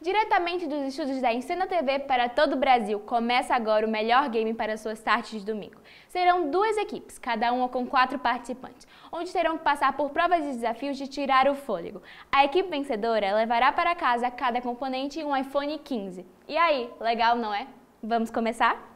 Diretamente dos estudos da Encena TV para todo o Brasil, começa agora o melhor game para suas tardes de domingo. Serão duas equipes, cada uma com quatro participantes, onde terão que passar por provas e desafios de tirar o fôlego. A equipe vencedora levará para casa cada componente um iPhone 15. E aí, legal não é? Vamos começar?